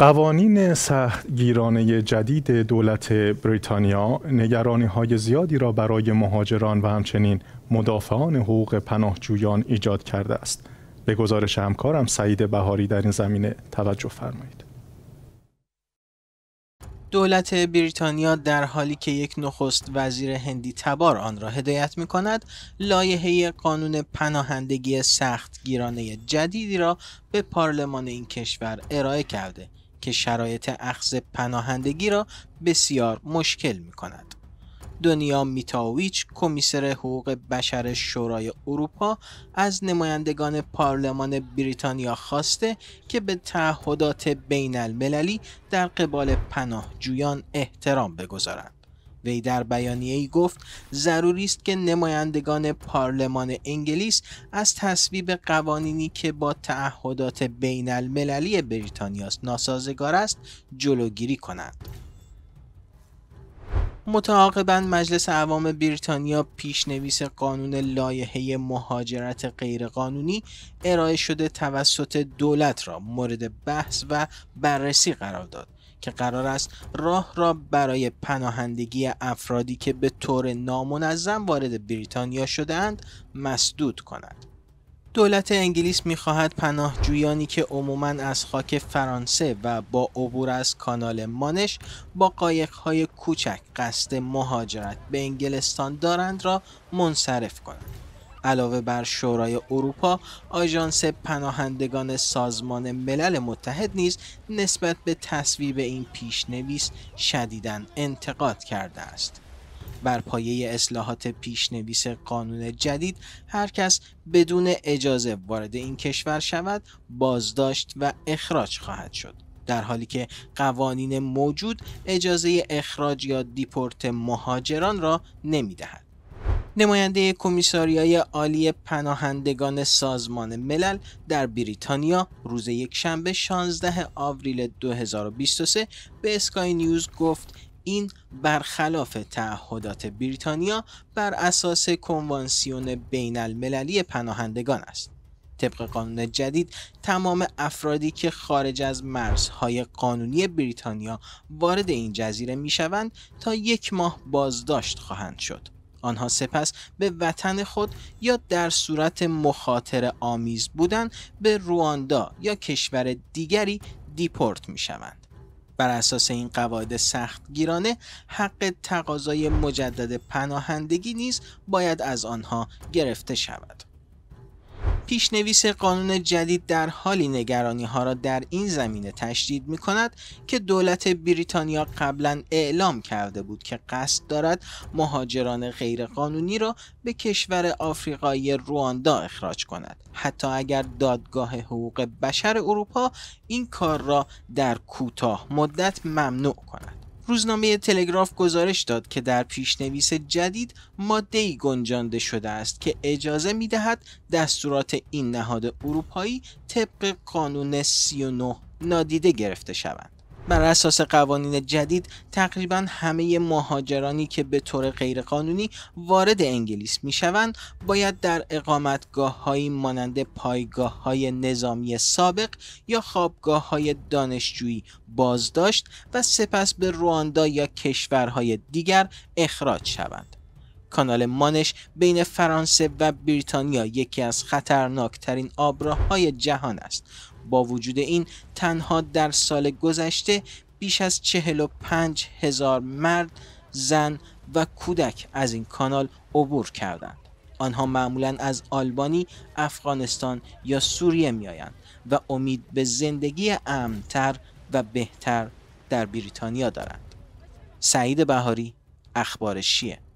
قوانین سختگیرانه جدید دولت بریتانیا نگرانی های زیادی را برای مهاجران و همچنین مدافعان حقوق پناهجویان ایجاد کرده است. به گزارش همکارم سعید بهاری در این زمینه توجه فرمایید. دولت بریتانیا در حالی که یک نخست وزیر هندی تبار آن را هدایت می کند لایحه قانون پناهندگی سخت گیرانه جدیدی را به پارلمان این کشور ارائه کرده که شرایط اخذ پناهندگی را بسیار مشکل می کند. دنیا میتاویچ کمیسر حقوق بشر شورای اروپا از نمایندگان پارلمان بریتانیا خواسته که به تعهدات بین المللی در قبال پناهجویان احترام بگذارند. وی در ای گفت ضروری است که نمایندگان پارلمان انگلیس از تصویب قوانینی که با تعهدات بین المللی بریتانیا ناسازگار است جلوگیری کنند. متعاقبا مجلس عوام بریتانیا پیشنویس قانون لایحه مهاجرت غیرقانونی ارائه شده توسط دولت را مورد بحث و بررسی قرار داد که قرار است راه را برای پناهندگی افرادی که به طور نامنظم وارد بریتانیا شدهاند مسدود کند دولت انگلیس میخواهد پناهجویانی که عموما از خاک فرانسه و با عبور از کانال مانش با قایقهای کوچک قصد مهاجرت به انگلستان دارند را منصرف کنند. علاوه بر شورای اروپا، آژانس پناهندگان سازمان ملل متحد نیز نسبت به تصویب این پیشنویس شدیداً انتقاد کرده است. بر پایه اصلاحات پیشنویس قانون جدید هر کس بدون اجازه وارد این کشور شود بازداشت و اخراج خواهد شد در حالی که قوانین موجود اجازه اخراج یا دیپورت مهاجران را نمی دهد. نماینده کمیساریای عالی پناهندگان سازمان ملل در بریتانیا روز یکشنبه 16 آوریل 2023 به اسکای نیوز گفت این برخلاف تعهدات بریتانیا بر اساس کنوانسیون بین المللی پناهندگان است. طبق قانون جدید تمام افرادی که خارج از مرزهای قانونی بریتانیا وارد این جزیره می شوند تا یک ماه بازداشت خواهند شد. آنها سپس به وطن خود یا در صورت مخاطر آمیز بودن به رواندا یا کشور دیگری دیپورت می شوند. بر اساس این قواعد سخت گیرانه حق تقاضای مجدد پناهندگی نیز باید از آنها گرفته شود. پیشنویس قانون جدید در حالی نگرانی ها را در این زمینه تشدید می کند که دولت بریتانیا قبلا اعلام کرده بود که قصد دارد مهاجران غیرقانونی را به کشور آفریقایی رواندا اخراج کند حتی اگر دادگاه حقوق بشر اروپا این کار را در کوتاه مدت ممنوع کند روزنامه تلگراف گزارش داد که در پیشنویس جدید ماده گنجانده شده است که اجازه می دهد دستورات این نهاد اروپایی طبق قانون 39 نادیده گرفته شوند. بر اساس قوانین جدید تقریبا همه مهاجرانی که به طور غیرقانونی وارد انگلیس می شوند باید در اقامتگاه های مانند پایگاه های نظامی سابق یا خوابگاه های دانشجویی بازداشت و سپس به رواندا یا کشورهای دیگر اخراج شوند. کانال مانش بین فرانسه و بریتانیا یکی از خطرناکترین آبراهای جهان است با وجود این تنها در سال گذشته بیش از 45 هزار مرد، زن و کودک از این کانال عبور کردند. آنها معمولا از آلبانی، افغانستان یا سوریه میآیند و امید به زندگی امنتر و بهتر در بریتانیا دارند. سعید بهاری اخبار شیه